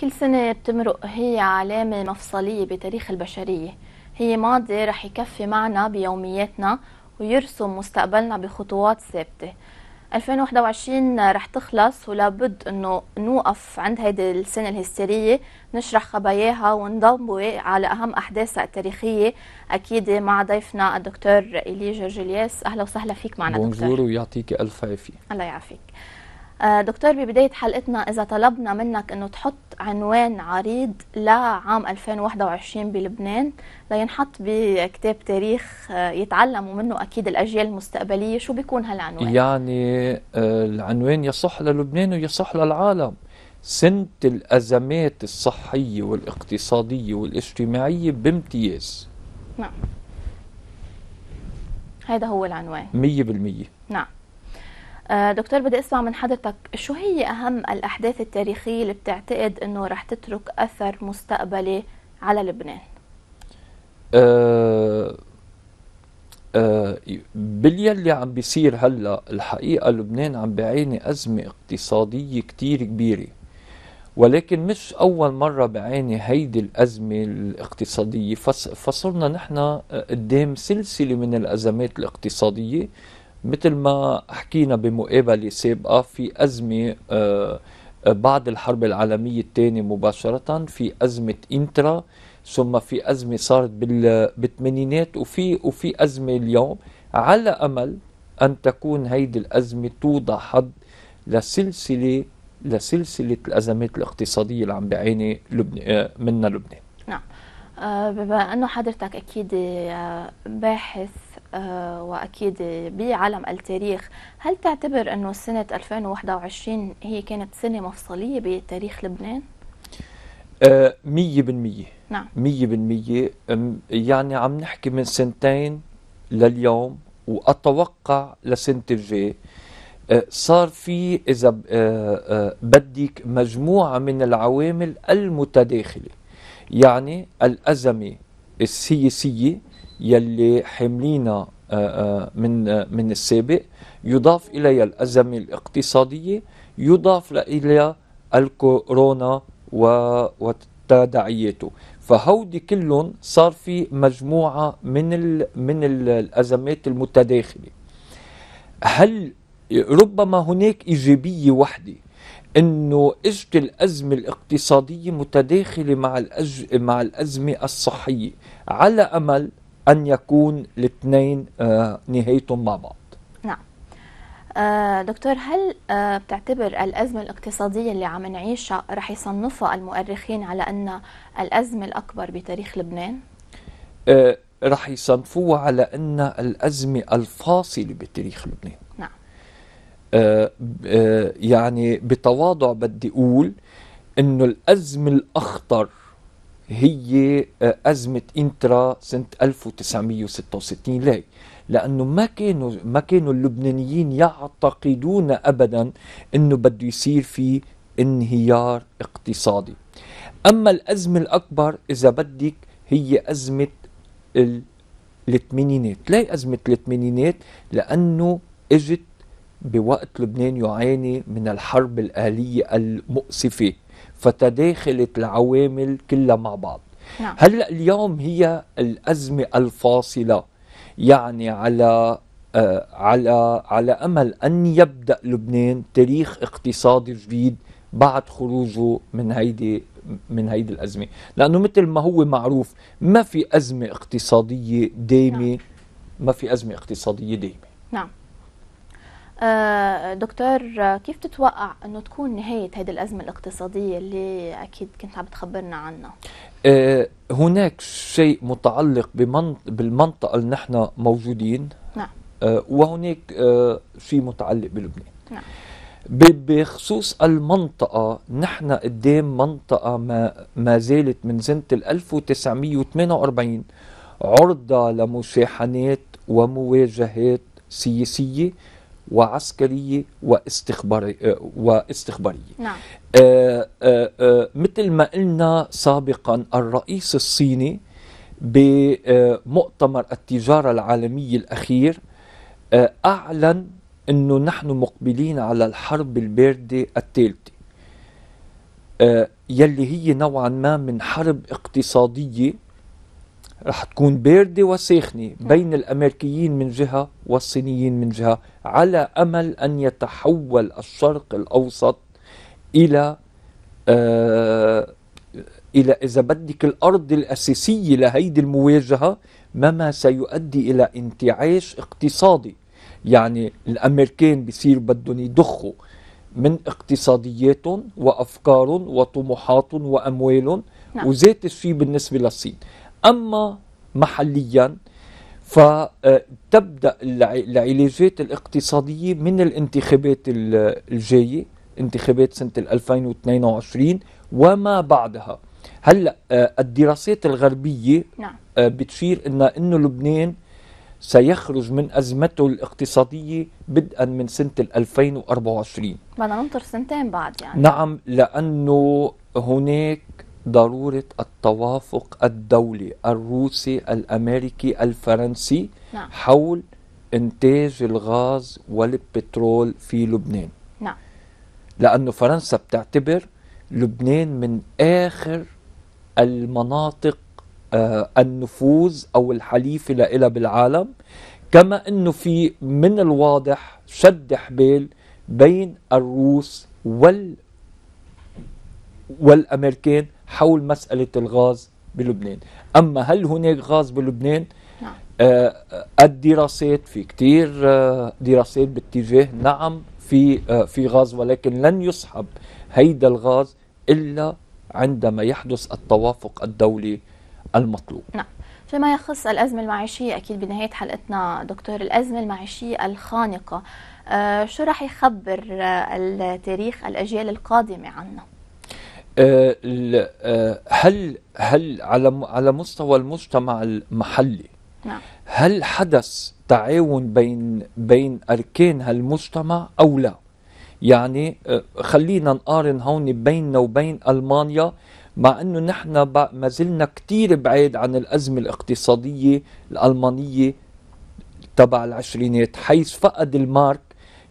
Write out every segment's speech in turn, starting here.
كل سنة بتمرق هي علامة مفصلية بتاريخ البشرية هي ماضي رح يكفي معنا بيومياتنا ويرسم مستقبلنا بخطوات ثابتة 2021 رح تخلص ولابد انه نوقف عند هيدي السنه الهستيريه نشرح خباياها ونضوي على اهم احداثها التاريخيه اكيد مع ضيفنا الدكتور ايلي جورجيلياس اهلا وسهلا فيك معنا دكتور بونجور ويعطيك الف عافيه الله يعافيك آه، دكتور ببداية حلقتنا إذا طلبنا منك أنه تحط عنوان عريض لعام 2021 بلبنان لينحط بكتاب تاريخ آه، يتعلموا منه أكيد الأجيال المستقبلية شو بيكون هالعنوان؟ يعني آه، العنوان يصح للبنان ويصح للعالم سنة الأزمات الصحية والاقتصادية والاجتماعية بامتياز نعم هذا هو العنوان 100% نعم آه، دكتور بدي اسمع من حضرتك شو هي اهم الاحداث التاريخيه اللي بتعتقد انه رح تترك اثر مستقبلي على لبنان؟ أه أه باليلي عم بيصير هلا الحقيقه لبنان عم بعاني ازمه اقتصاديه كتير كبيره ولكن مش اول مره بعاني هيدي الازمه الاقتصاديه فصرنا نحن قدام سلسله من الازمات الاقتصاديه مثل ما حكينا بمقابلة سابقة في أزمة آه، آه، بعد الحرب العالمية الثانية مباشرة في أزمة إنترا ثم في أزمة صارت بالثمانينات وفي وفي أزمة اليوم على أمل أن تكون هيدي الأزمة توضع حد لسلسلة لسلسلة الأزمات الاقتصادية اللي عم بيعاني آه، منها لبنان نعم بما أنه حضرتك أكيد باحث آه، واكيد بعالم التاريخ هل تعتبر انه سنه 2021 هي كانت سنه مفصليه بتاريخ لبنان آه، مية بالمية نعم مية بالمية يعني عم نحكي من سنتين لليوم وأتوقع لسنة الجاي آه، صار في إذا بدك مجموعة من العوامل المتداخلة يعني الأزمة السياسية يلي حملينا آه، آه، من آه، من السابق يضاف إليها الأزمة الاقتصادية يضاف إليها الكورونا وتداعياته فهودي كلهم صار في مجموعة من ال من ال الأزمات المتداخلة هل ربما هناك إيجابية وحدة انه اجت الازمه الاقتصاديه متداخله مع الأج... مع الازمه الصحيه على امل أن يكون الاثنين آه، نهايتهم مع بعض نعم آه دكتور هل آه، بتعتبر الأزمة الاقتصادية اللي عم نعيشها رح يصنفها المؤرخين على أن الأزمة الأكبر بتاريخ لبنان؟ آه رح يصنفوها على أن الأزمة الفاصلة بتاريخ لبنان نعم آه، يعني بتواضع بدي أقول أنه الأزمة الأخطر هي آه، أزمة إنترا سنة 1966 ليه؟ لأنه ما كانوا ما كانوا اللبنانيين يعتقدون أبدا أنه بده يصير في انهيار اقتصادي أما الأزمة الأكبر إذا بدك هي أزمة الثمانينات ليه أزمة الثمانينات؟ لأنه إجت بوقت لبنان يعاني من الحرب الأهلية المؤسفة فتداخلت العوامل كلها مع بعض نعم. هلا اليوم هي الازمه الفاصله يعني على آه على على امل ان يبدا لبنان تاريخ اقتصادي جديد بعد خروجه من هيدي من هيدي الازمه لانه مثل ما هو معروف ما في ازمه اقتصاديه دائمه نعم. ما في ازمه اقتصاديه دائمه نعم آه، دكتور كيف تتوقع انه تكون نهايه هذه الازمه الاقتصاديه اللي اكيد كنت عم تخبرنا عنها؟ آه، هناك شيء متعلق بالمنطقه اللي نحن موجودين نعم آه، وهناك شيء متعلق بلبنان نعم بخصوص المنطقة نحن قدام منطقة ما, ما زالت من سنة 1948 عرضة لمشاحنات ومواجهات سياسية وعسكرية واستخباري آه، واستخبارية نعم. آآ آه، آآ آه، مثل ما قلنا سابقا الرئيس الصيني بمؤتمر التجارة العالمية الأخير أعلن أنه نحن مقبلين على الحرب الباردة الثالثة يلي هي نوعا ما من حرب اقتصادية رح تكون باردة وساخنة بين الأمريكيين من جهة والصينيين من جهة على أمل أن يتحول الشرق الأوسط إلى آه إلى إذا بدك الأرض الأساسية لهيدي المواجهة مما سيؤدي إلى انتعاش اقتصادي يعني الأمريكان بصير بدهم يضخوا من اقتصادياتهم وأفكارهم وطموحاتهم وأموالهم نعم. وذات الشيء بالنسبة للصين أما محليا فتبدا العلاجات الاقتصاديه من الانتخابات الجايه انتخابات سنه 2022 وما بعدها هلا آه، الدراسات الغربيه نعم. آه، بتشير ان انه لبنان سيخرج من ازمته الاقتصاديه بدءا من سنه 2024 بدنا ننطر سنتين بعد يعني نعم لانه هناك ضرورة التوافق الدولي الروسي الأمريكي الفرنسي نعم. حول إنتاج الغاز والبترول في لبنان نعم. لأنه فرنسا بتعتبر لبنان من آخر المناطق آه النفوذ أو الحليفة لها بالعالم كما أنه في من الواضح شد حبال بين الروس وال والأمريكان حول مسألة الغاز بلبنان أما هل هناك غاز بلبنان؟ نعم. آه, آه، الدراسات في كثير آه دراسات باتجاه نعم في آه في غاز ولكن لن يسحب هيدا الغاز إلا عندما يحدث التوافق الدولي المطلوب نعم فيما يخص الأزمة المعيشية أكيد بنهاية حلقتنا دكتور الأزمة المعيشية الخانقة آه، شو راح يخبر آه، التاريخ الأجيال القادمة عنه؟ آه، آه، هل هل على على مستوى المجتمع المحلي نعم. هل حدث تعاون بين بين اركان هالمجتمع او لا؟ يعني آه، خلينا نقارن هون بيننا وبين المانيا مع انه نحن ما زلنا كثير بعيد عن الازمه الاقتصاديه الالمانيه تبع العشرينات حيث فقد المارك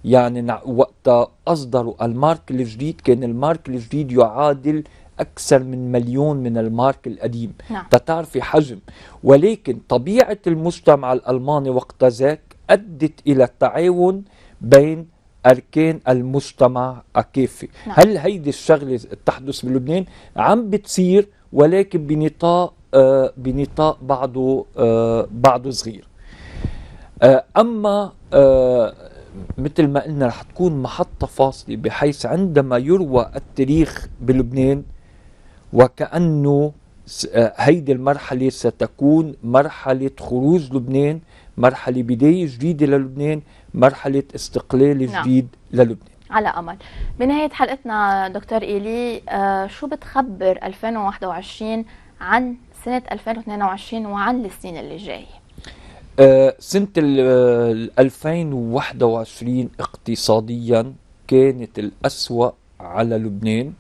يعني وقتها أصدروا المارك الجديد كان المارك الجديد يعادل أكثر من مليون من المارك القديم نعم. تتعرفي حجم ولكن طبيعة المجتمع الألماني وقت ذاك أدت إلى التعاون بين أركان المجتمع الكافي نعم. هل هيدي الشغلة تحدث بلبنان عم بتصير ولكن بنطاق آه بنطاق بعضه آه بعضه صغير آه أما آه مثل ما قلنا رح تكون محطة فاصلة بحيث عندما يروى التاريخ بلبنان وكأنه آه، هيدي المرحلة ستكون مرحلة خروج لبنان مرحلة بداية جديدة للبنان مرحلة استقلال نعم. جديد للبنان على امل بنهايه حلقتنا دكتور ايلي آه، شو بتخبر 2021 عن سنه 2022 وعن السنين اللي جايه سنة 2021 آه، اقتصاديا كانت الأسوأ على لبنان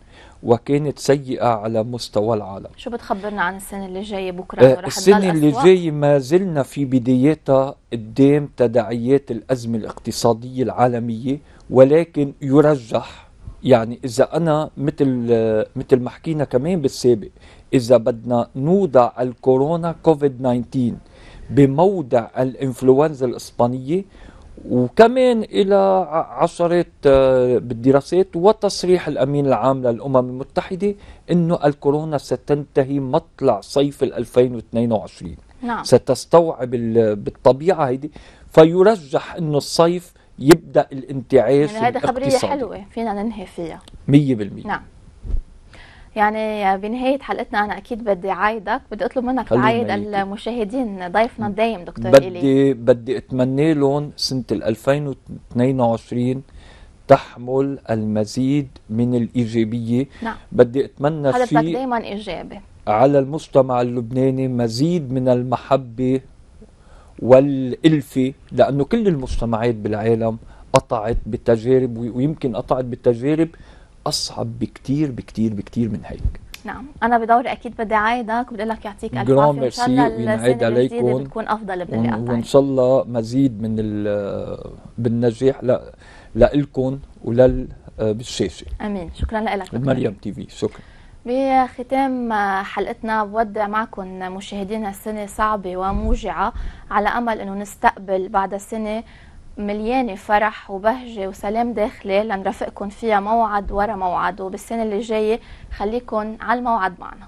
وكانت سيئة على مستوى العالم شو بتخبرنا عن السنة اللي جاية بكرة آه السنة اللي جاية ما زلنا في بدايتها قدام تداعيات الأزمة الاقتصادية العالمية ولكن يرجح يعني إذا أنا مثل آه، مثل ما حكينا كمان بالسابق إذا بدنا نوضع الكورونا كوفيد 19 بموضع الانفلونزا الإسبانية وكمان إلى عشرة آه، بالدراسات وتصريح الأمين العام للأمم المتحدة أنه الكورونا ستنتهي مطلع صيف 2022 نعم. ستستوعب بالطبيعة هيدي فيرجح أنه الصيف يبدأ الانتعاش يعني هذا خبرية حلوة فينا ننهي فيها 100% نعم يعني بنهايه حلقتنا انا اكيد بدي عايدك بدي اطلب منك تعايد المشاهدين ضيفنا الدايم دكتور بدي إلي. بدي اتمنى لهم سنه 2022 تحمل المزيد من الايجابيه نعم. بدي اتمنى في دائما ايجابي على المجتمع اللبناني مزيد من المحبه والالفه لانه كل المجتمعات بالعالم قطعت بالتجارب ويمكن قطعت بالتجارب اصعب بكتير بكتير بكتير من هيك نعم انا بدوري اكيد بدي اعايدك وبقول لك يعطيك الف عافيه ان شاء الله السنه عليكم بتكون افضل من اللي وان شاء الله مزيد من بالنجاح لا لكم وللشاشه امين شكرا لك مريم تي في شكرا بختام حلقتنا بودع معكم مشاهدينا السنه صعبه وموجعه على امل انه نستقبل بعد السنه مليانه فرح وبهجه وسلام داخلي لنرافقكم فيها موعد ورا موعد وبالسنه اللي جايه خليكم على الموعد معنا